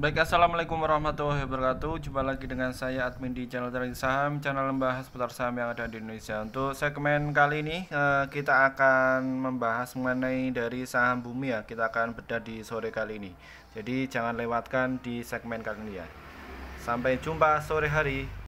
Baik, Assalamualaikum warahmatullahi wabarakatuh Jumpa lagi dengan saya admin di channel trading saham Channel membahas seputar saham yang ada di Indonesia Untuk segmen kali ini eh, kita akan membahas mengenai dari saham bumi ya Kita akan bedah di sore kali ini Jadi jangan lewatkan di segmen kali ini ya Sampai jumpa sore hari